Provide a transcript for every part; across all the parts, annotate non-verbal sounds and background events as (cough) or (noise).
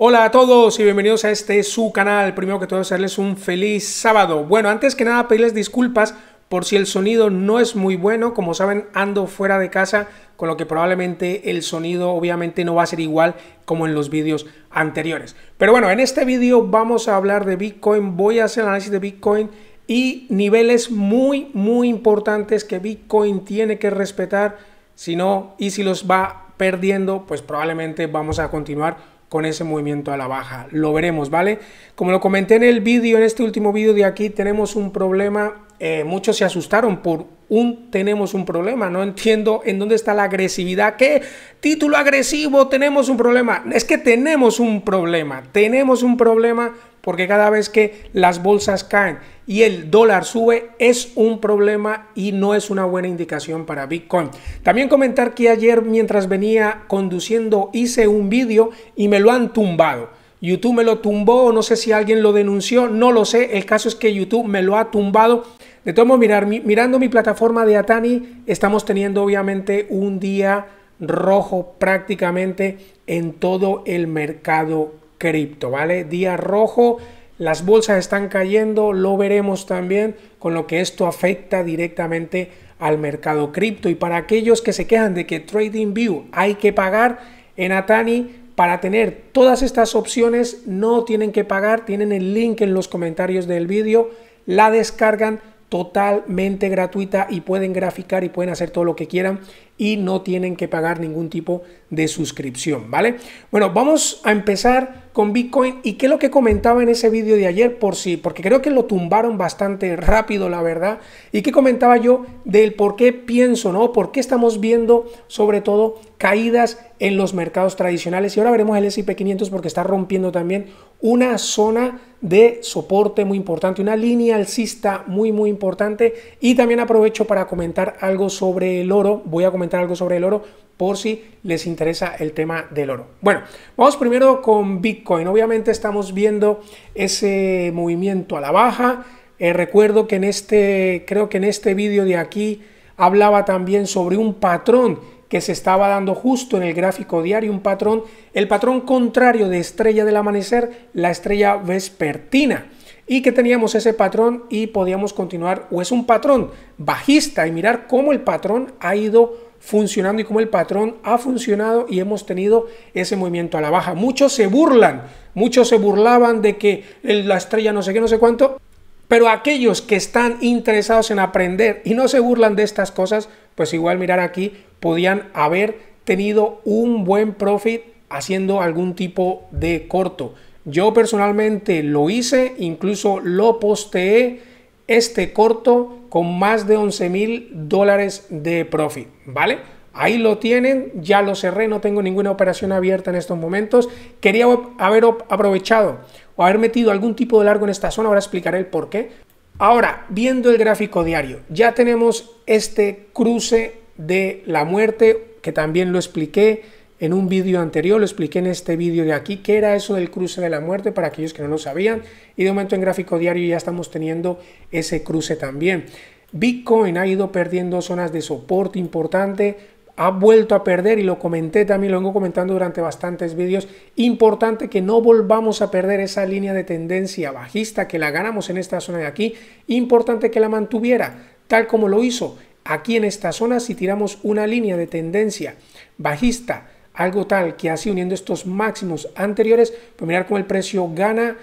Hola a todos y bienvenidos a este su canal. Primero que todo, hacerles un feliz sábado. Bueno, antes que nada, pedirles disculpas por si el sonido no es muy bueno. Como saben, ando fuera de casa, con lo que probablemente el sonido obviamente no va a ser igual como en los vídeos anteriores. Pero bueno, en este vídeo vamos a hablar de Bitcoin. Voy a hacer análisis de Bitcoin y niveles muy, muy importantes que Bitcoin tiene que respetar. Si no, y si los va perdiendo, pues probablemente vamos a continuar con ese movimiento a la baja. Lo veremos, ¿vale? Como lo comenté en el vídeo, en este último vídeo de aquí, tenemos un problema. Eh, muchos se asustaron por un tenemos un problema. No entiendo en dónde está la agresividad. ¿Qué? Título agresivo, tenemos un problema. Es que tenemos un problema. Tenemos un problema porque cada vez que las bolsas caen y el dólar sube es un problema y no es una buena indicación para Bitcoin. También comentar que ayer mientras venía conduciendo hice un vídeo y me lo han tumbado. YouTube me lo tumbó, no sé si alguien lo denunció, no lo sé. El caso es que YouTube me lo ha tumbado. De todo modos, mirar, mirando mi plataforma de Atani, estamos teniendo obviamente un día rojo prácticamente en todo el mercado cripto, ¿vale? Día rojo, las bolsas están cayendo, lo veremos también con lo que esto afecta directamente al mercado cripto. Y para aquellos que se quejan de que TradingView hay que pagar en Atani, para tener todas estas opciones no tienen que pagar, tienen el link en los comentarios del vídeo, la descargan totalmente gratuita y pueden graficar y pueden hacer todo lo que quieran y no tienen que pagar ningún tipo de de suscripción, ¿vale? Bueno, vamos a empezar con Bitcoin y qué es lo que comentaba en ese vídeo de ayer, por si, porque creo que lo tumbaron bastante rápido, la verdad, y qué comentaba yo del por qué pienso, ¿no? Por qué estamos viendo sobre todo caídas en los mercados tradicionales y ahora veremos el S&P 500 porque está rompiendo también una zona de soporte muy importante, una línea alcista muy muy importante y también aprovecho para comentar algo sobre el oro, voy a comentar algo sobre el oro por si les interesa el tema del oro. Bueno, vamos primero con Bitcoin. Obviamente estamos viendo ese movimiento a la baja. Eh, recuerdo que en este, creo que en este vídeo de aquí hablaba también sobre un patrón que se estaba dando justo en el gráfico diario, un patrón, el patrón contrario de estrella del amanecer, la estrella vespertina y que teníamos ese patrón y podíamos continuar, o es un patrón bajista, y mirar cómo el patrón ha ido funcionando y como el patrón ha funcionado y hemos tenido ese movimiento a la baja. Muchos se burlan, muchos se burlaban de que la estrella no sé qué, no sé cuánto, pero aquellos que están interesados en aprender y no se burlan de estas cosas, pues igual mirar aquí, podían haber tenido un buen profit haciendo algún tipo de corto. Yo personalmente lo hice, incluso lo posteé este corto con más de 11 mil dólares de profit, ¿vale? Ahí lo tienen, ya lo cerré, no tengo ninguna operación abierta en estos momentos. Quería haber aprovechado o haber metido algún tipo de largo en esta zona, ahora explicaré el por qué. Ahora, viendo el gráfico diario, ya tenemos este cruce de la muerte, que también lo expliqué, en un vídeo anterior lo expliqué en este vídeo de aquí, qué era eso del cruce de la muerte para aquellos que no lo sabían. Y de momento en gráfico diario ya estamos teniendo ese cruce también. Bitcoin ha ido perdiendo zonas de soporte importante, ha vuelto a perder y lo comenté también, lo vengo comentando durante bastantes vídeos. Importante que no volvamos a perder esa línea de tendencia bajista que la ganamos en esta zona de aquí. Importante que la mantuviera, tal como lo hizo aquí en esta zona. Si tiramos una línea de tendencia bajista, algo tal que así uniendo estos máximos anteriores, pues mirar cómo el precio gana,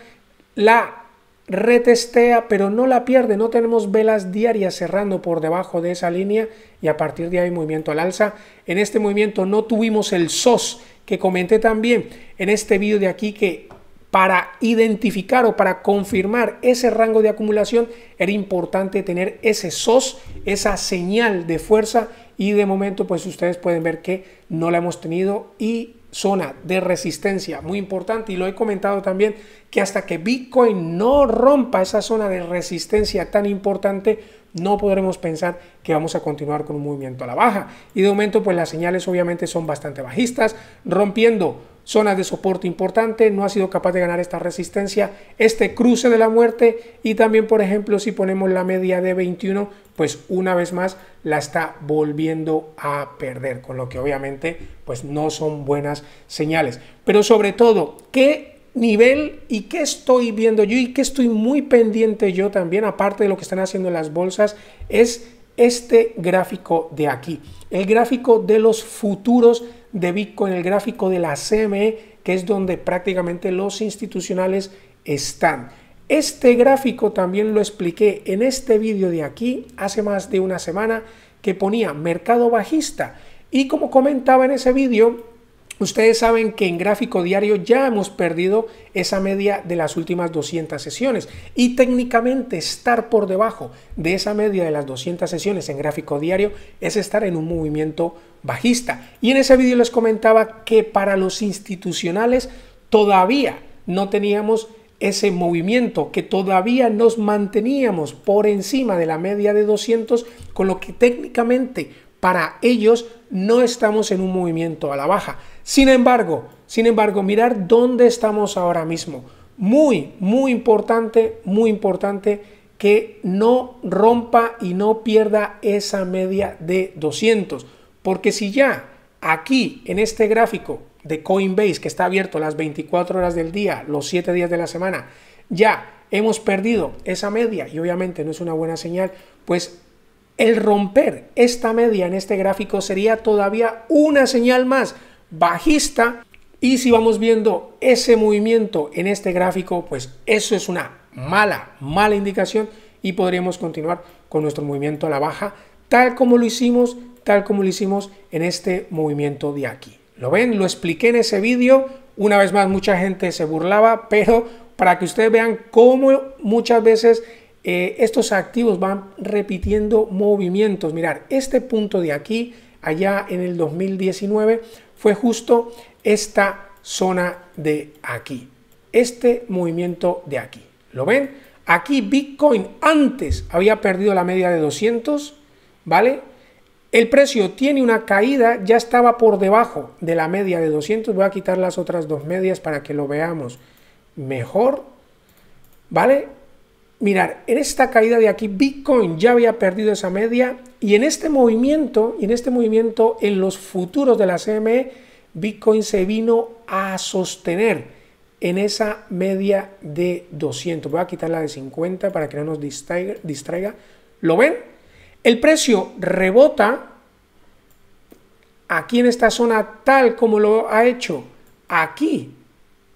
la retestea, pero no la pierde, no tenemos velas diarias cerrando por debajo de esa línea y a partir de ahí movimiento al alza. En este movimiento no tuvimos el SOS que comenté también en este vídeo de aquí que para identificar o para confirmar ese rango de acumulación era importante tener ese SOS, esa señal de fuerza y de momento pues ustedes pueden ver que no la hemos tenido y zona de resistencia muy importante y lo he comentado también que hasta que Bitcoin no rompa esa zona de resistencia tan importante no podremos pensar que vamos a continuar con un movimiento a la baja y de momento pues las señales obviamente son bastante bajistas rompiendo zonas de soporte importante, no ha sido capaz de ganar esta resistencia, este cruce de la muerte y también por ejemplo si ponemos la media de 21, pues una vez más la está volviendo a perder, con lo que obviamente pues no son buenas señales. Pero sobre todo, ¿qué nivel y qué estoy viendo yo y qué estoy muy pendiente yo también, aparte de lo que están haciendo las bolsas, es este gráfico de aquí, el gráfico de los futuros de Bitcoin, el gráfico de la CME, que es donde prácticamente los institucionales están. Este gráfico también lo expliqué en este vídeo de aquí hace más de una semana que ponía mercado bajista y como comentaba en ese vídeo, Ustedes saben que en gráfico diario ya hemos perdido esa media de las últimas 200 sesiones y técnicamente estar por debajo de esa media de las 200 sesiones en gráfico diario es estar en un movimiento bajista. Y en ese vídeo les comentaba que para los institucionales todavía no teníamos ese movimiento, que todavía nos manteníamos por encima de la media de 200, con lo que técnicamente para ellos no estamos en un movimiento a la baja. Sin embargo, sin embargo, mirar dónde estamos ahora mismo. Muy, muy importante, muy importante que no rompa y no pierda esa media de 200. Porque si ya aquí en este gráfico de Coinbase que está abierto las 24 horas del día, los 7 días de la semana, ya hemos perdido esa media y obviamente no es una buena señal, pues el romper esta media en este gráfico sería todavía una señal más bajista y si vamos viendo ese movimiento en este gráfico, pues eso es una mala, mala indicación y podríamos continuar con nuestro movimiento a la baja tal como lo hicimos, tal como lo hicimos en este movimiento de aquí. ¿Lo ven? Lo expliqué en ese vídeo. Una vez más, mucha gente se burlaba, pero para que ustedes vean cómo muchas veces eh, estos activos van repitiendo movimientos. Mirar, este punto de aquí, allá en el 2019, fue justo esta zona de aquí. Este movimiento de aquí. ¿Lo ven? Aquí Bitcoin antes había perdido la media de 200, ¿vale? El precio tiene una caída, ya estaba por debajo de la media de 200. Voy a quitar las otras dos medias para que lo veamos mejor, ¿vale? Mirar, en esta caída de aquí, Bitcoin ya había perdido esa media y en este movimiento, y en este movimiento en los futuros de la CME, Bitcoin se vino a sostener en esa media de 200. Voy a quitar la de 50 para que no nos distraiga. distraiga. ¿Lo ven? El precio rebota aquí en esta zona tal como lo ha hecho aquí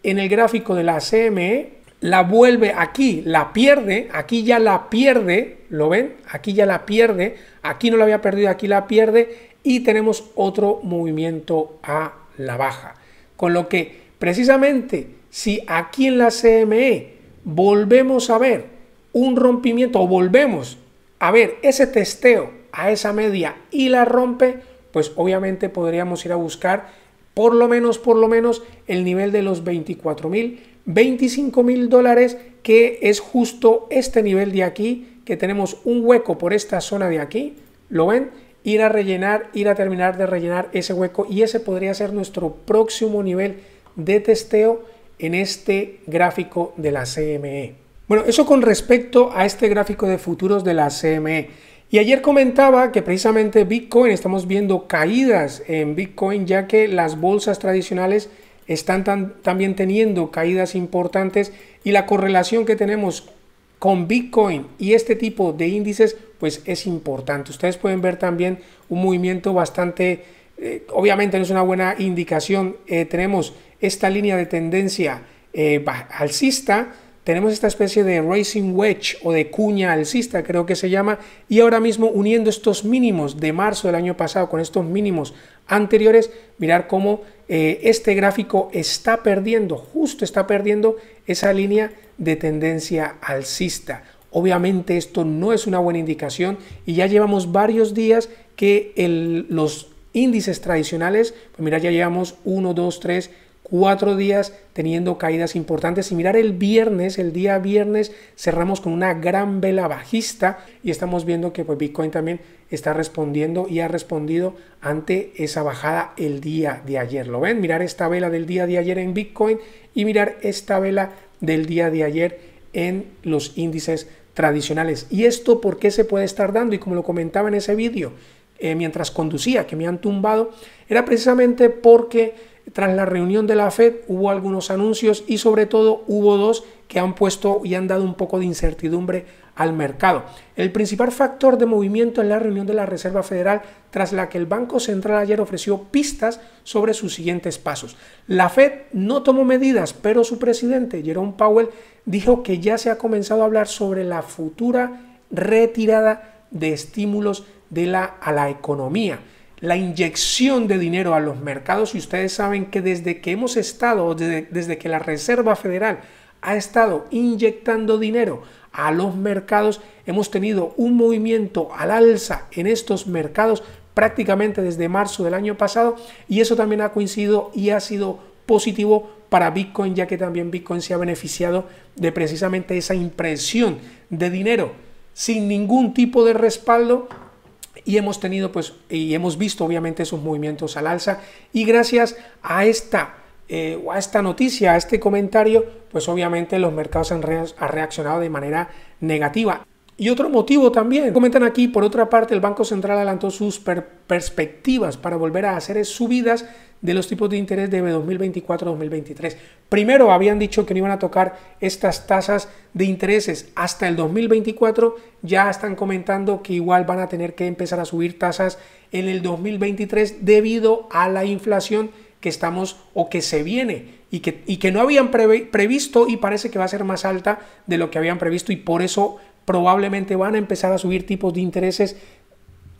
en el gráfico de la CME la vuelve aquí, la pierde, aquí ya la pierde, ¿lo ven? Aquí ya la pierde, aquí no la había perdido, aquí la pierde y tenemos otro movimiento a la baja. Con lo que precisamente si aquí en la CME volvemos a ver un rompimiento o volvemos a ver ese testeo a esa media y la rompe, pues obviamente podríamos ir a buscar por lo menos, por lo menos el nivel de los 24.000, mil 25 mil dólares, que es justo este nivel de aquí, que tenemos un hueco por esta zona de aquí, ¿lo ven? Ir a rellenar, ir a terminar de rellenar ese hueco y ese podría ser nuestro próximo nivel de testeo en este gráfico de la CME. Bueno, eso con respecto a este gráfico de futuros de la CME. Y ayer comentaba que precisamente Bitcoin, estamos viendo caídas en Bitcoin ya que las bolsas tradicionales están también teniendo caídas importantes y la correlación que tenemos con Bitcoin y este tipo de índices pues es importante. Ustedes pueden ver también un movimiento bastante, eh, obviamente no es una buena indicación, eh, tenemos esta línea de tendencia eh, alcista, tenemos esta especie de racing wedge o de cuña alcista, creo que se llama, y ahora mismo uniendo estos mínimos de marzo del año pasado con estos mínimos anteriores, mirar cómo eh, este gráfico está perdiendo, justo está perdiendo esa línea de tendencia alcista. Obviamente esto no es una buena indicación y ya llevamos varios días que los índices tradicionales, pues mira, ya llevamos 1, 2, 3, 4 días teniendo caídas importantes. Y mirar el viernes, el día viernes cerramos con una gran vela bajista y estamos viendo que pues, Bitcoin también está respondiendo y ha respondido ante esa bajada el día de ayer. ¿Lo ven? Mirar esta vela del día de ayer en Bitcoin y mirar esta vela del día de ayer en los índices tradicionales. ¿Y esto por qué se puede estar dando? Y como lo comentaba en ese vídeo, eh, mientras conducía, que me han tumbado, era precisamente porque tras la reunión de la Fed hubo algunos anuncios y sobre todo hubo dos que han puesto y han dado un poco de incertidumbre al mercado. El principal factor de movimiento en la reunión de la Reserva Federal, tras la que el Banco Central ayer ofreció pistas sobre sus siguientes pasos. La Fed no tomó medidas, pero su presidente, Jerome Powell, dijo que ya se ha comenzado a hablar sobre la futura retirada de estímulos a la economía la inyección de dinero a los mercados y ustedes saben que desde que hemos estado, desde, desde, que la Reserva Federal ha estado inyectando dinero a los mercados. Hemos tenido un movimiento al alza en estos mercados prácticamente desde marzo del año pasado y eso también ha coincidido y ha sido positivo para Bitcoin ya que también Bitcoin se ha beneficiado de precisamente esa impresión de dinero sin ningún tipo de respaldo y hemos tenido pues y hemos visto obviamente esos movimientos al alza y gracias a esta eh, a esta noticia, a este comentario, pues obviamente los mercados han, reaccionado de manera negativa. Y otro motivo también, comentan aquí, por otra parte, el Banco Central adelantó sus perspectivas para volver a hacer subidas de los tipos de interés de 2024-2023. Primero habían dicho que no iban a tocar estas tasas de intereses hasta el 2024, ya están comentando que igual van a tener que empezar a subir tasas en el 2023 debido a la inflación que estamos o que se viene y que, y que no habían previsto y parece que va a ser más alta de lo que habían previsto y por eso probablemente van a empezar a subir tipos de intereses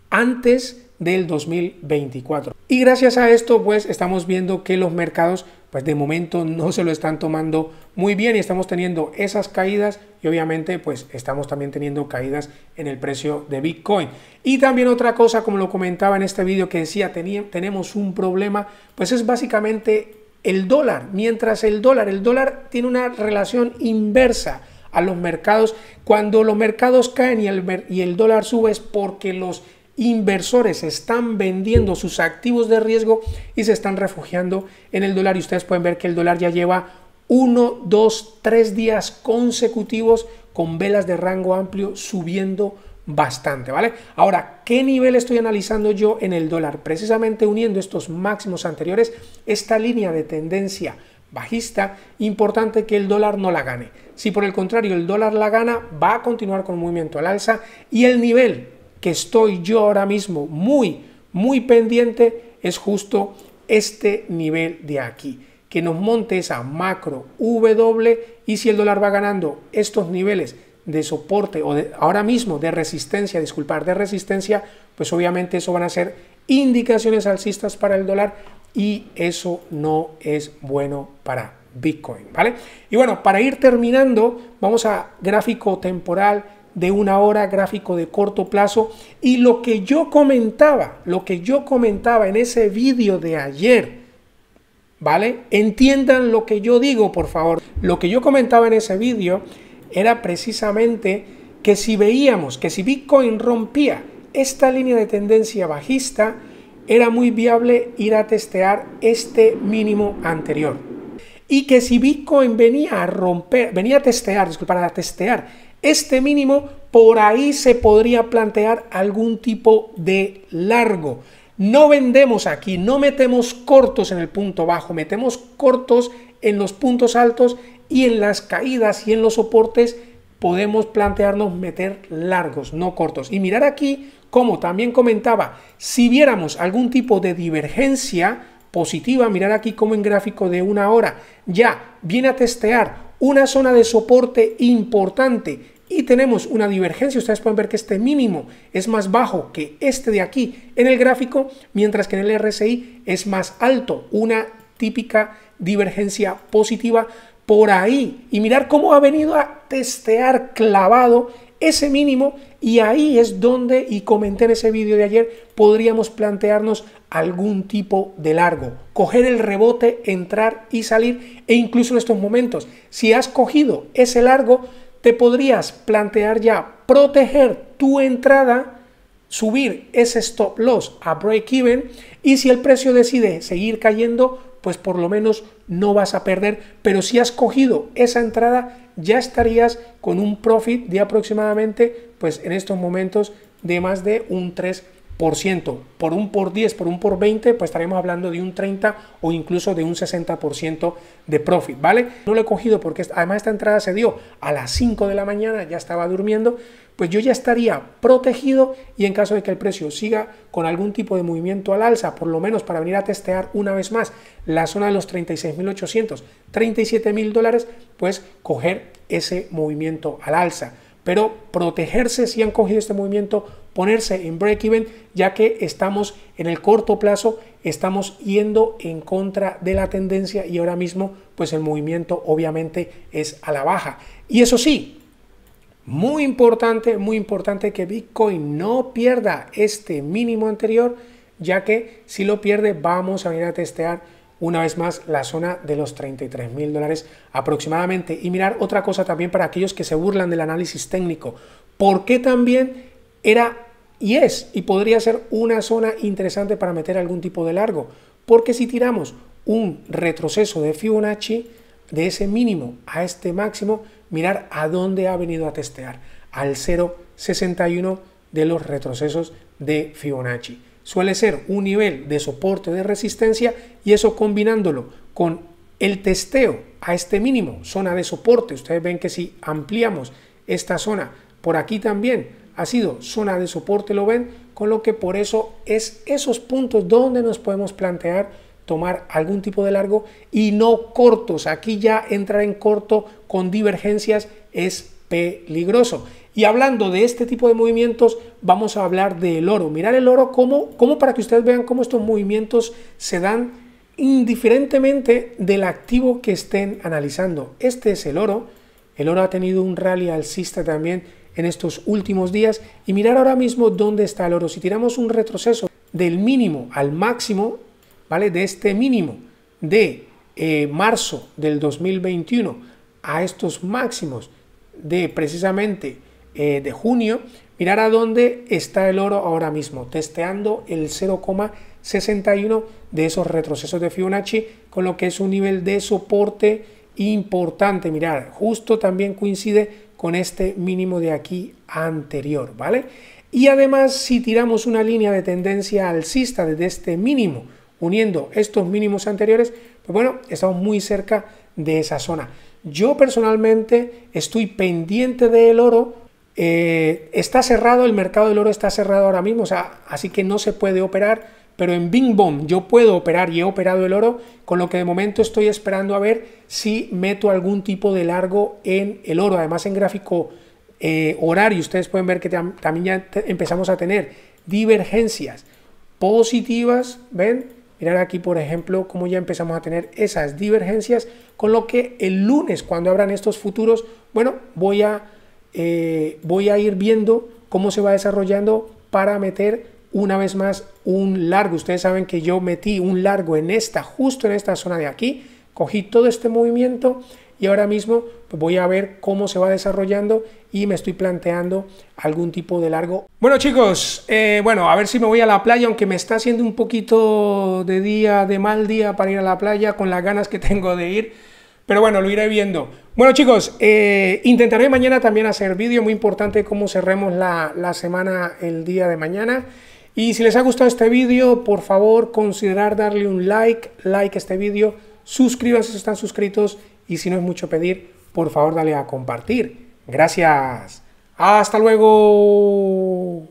antes del 2024. Y gracias a esto pues estamos viendo que los mercados pues de momento no se lo están tomando muy bien y estamos teniendo esas caídas y obviamente pues estamos también teniendo caídas en el precio de Bitcoin. Y también otra cosa, como lo comentaba en este vídeo que decía, tenemos un problema, pues es básicamente el dólar. Mientras el dólar, el dólar tiene una relación inversa a los mercados. Cuando los mercados caen y el, y el dólar sube es porque los inversores están vendiendo sus activos de riesgo y se están refugiando en el dólar. Y ustedes pueden ver que el dólar ya lleva uno, dos, tres días consecutivos con velas de rango amplio subiendo bastante, ¿vale? Ahora, ¿qué nivel estoy analizando yo en el dólar? Precisamente uniendo estos máximos anteriores, esta línea de tendencia bajista, importante que el dólar no la gane. Si por el contrario el dólar la gana, va a continuar con movimiento al alza y el nivel que estoy yo ahora mismo muy, muy pendiente es justo este nivel de aquí, que nos monte esa macro W y si el dólar va ganando estos niveles de soporte o ahora mismo de resistencia, disculpar, de resistencia, pues obviamente eso van a ser indicaciones alcistas para el dólar y eso no es bueno para Bitcoin, ¿vale? Y bueno, para ir terminando, vamos a gráfico temporal de una hora, gráfico de corto plazo. Y lo que yo comentaba, lo que yo comentaba en ese vídeo de ayer, ¿vale? Entiendan lo que yo digo, por favor. Lo que yo comentaba en ese vídeo era precisamente que si veíamos que si Bitcoin rompía esta línea de tendencia bajista, era muy viable ir a testear este mínimo anterior. Y que si Bitcoin venía a romper, venía a testear, disculpad, a testear este mínimo por ahí se podría plantear algún tipo de largo. No vendemos aquí, no metemos cortos en el punto bajo, metemos cortos en los puntos altos y en las caídas y en los soportes podemos plantearnos meter largos, no cortos. Y mirar aquí, como también comentaba, si viéramos algún tipo de divergencia positiva, mirar aquí como en gráfico de una hora, ya viene a testear una zona de soporte importante y tenemos una divergencia. Ustedes pueden ver que este mínimo es más bajo que este de aquí en el gráfico, mientras que en el RSI es más alto, una típica divergencia positiva por ahí. Y mirar cómo ha venido a testear clavado ese mínimo y ahí es donde, y comenté en ese vídeo de ayer, podríamos plantearnos algún tipo de largo, coger el rebote, entrar y salir e incluso en estos momentos, si has cogido ese largo, te podrías plantear ya proteger tu entrada, subir ese stop loss a break even y si el precio decide seguir cayendo, pues por lo menos no vas a perder. Pero si has cogido esa entrada, ya estarías con un profit de aproximadamente, pues en estos momentos, de más de un 3% por ciento, por un por 10, por un por 20, pues estaremos hablando de un 30 o incluso de un 60% de profit, ¿vale? No lo he cogido porque además esta entrada se dio a las 5 de la mañana, ya estaba durmiendo, pues yo ya estaría protegido y en caso de que el precio siga con algún tipo de movimiento al alza, por lo menos para venir a testear una vez más la zona de los 36.800, mil dólares, pues coger ese movimiento al alza pero protegerse si han cogido este movimiento, ponerse en break-even, ya que estamos en el corto plazo, estamos yendo en contra de la tendencia y ahora mismo pues el movimiento obviamente es a la baja. Y eso sí, muy importante, muy importante que Bitcoin no pierda este mínimo anterior, ya que si lo pierde vamos a venir a testear una vez más la zona de los 33 mil dólares aproximadamente. Y mirar otra cosa también para aquellos que se burlan del análisis técnico, ¿por qué también era y es y podría ser una zona interesante para meter algún tipo de largo? Porque si tiramos un retroceso de Fibonacci de ese mínimo a este máximo, mirar a dónde ha venido a testear, al 0,61 de los retrocesos de Fibonacci suele ser un nivel de soporte de resistencia y eso combinándolo con el testeo a este mínimo, zona de soporte. Ustedes ven que si ampliamos esta zona por aquí también ha sido zona de soporte, lo ven, con lo que por eso es esos puntos donde nos podemos plantear tomar algún tipo de largo y no cortos. Aquí ya entrar en corto con divergencias es peligroso. Y hablando de este tipo de movimientos, vamos a hablar del oro. Mirar el oro como, como para que ustedes vean cómo estos movimientos se dan indiferentemente del activo que estén analizando. Este es el oro. El oro ha tenido un rally alcista también en estos últimos días. Y mirar ahora mismo dónde está el oro. Si tiramos un retroceso del mínimo al máximo, ¿vale? De este mínimo de eh, marzo del 2021 a estos máximos de precisamente eh, de junio, mirar a dónde está el oro ahora mismo, testeando el 0,61 de esos retrocesos de Fibonacci, con lo que es un nivel de soporte importante. Mirar, justo también coincide con este mínimo de aquí anterior, ¿vale? Y además, si tiramos una línea de tendencia alcista desde este mínimo, uniendo estos mínimos anteriores, pues bueno, estamos muy cerca de esa zona. Yo personalmente estoy pendiente del oro eh, está cerrado, el mercado del oro está cerrado ahora mismo, o sea, así que no se puede operar, pero en Bing bong, yo puedo operar y he operado el oro, con lo que de momento estoy esperando a ver si meto algún tipo de largo en el oro. Además, en gráfico eh, horario, ustedes pueden ver que también ya empezamos a tener divergencias positivas, ¿ven? Mirar aquí, por ejemplo, cómo ya empezamos a tener esas divergencias, con lo que el lunes, cuando abran estos futuros, bueno, voy a eh, voy a ir viendo cómo se va desarrollando para meter una vez más un largo. Ustedes saben que yo metí un largo en esta, justo en esta zona de aquí. Cogí todo este movimiento y ahora mismo pues, voy a ver cómo se va desarrollando y me estoy planteando algún tipo de largo. Bueno chicos, eh, bueno, a ver si me voy a la playa, aunque me está haciendo un poquito de día, de mal día para ir a la playa con las ganas que (laughs) tengo de ir. Pero bueno, lo iré viendo. Bueno chicos, eh, intentaré mañana también hacer vídeo, muy importante cómo cerremos la, semana el día de mañana. Y si les ha gustado este vídeo, por favor considerar darle un like, like este vídeo, suscríbanse si están suscritos y si no es mucho pedir, por favor dale a compartir. Gracias. Hasta luego.